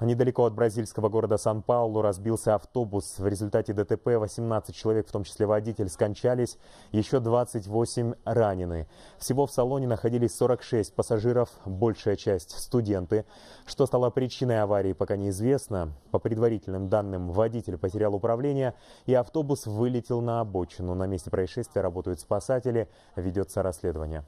А недалеко от бразильского города Сан-Паулу разбился автобус. В результате ДТП 18 человек, в том числе водитель, скончались, еще 28 ранены. Всего в салоне находились 46 пассажиров, большая часть – студенты. Что стало причиной аварии, пока неизвестно. По предварительным данным, водитель потерял управление, и автобус вылетел на обочину. На месте происшествия работают спасатели, ведется расследование.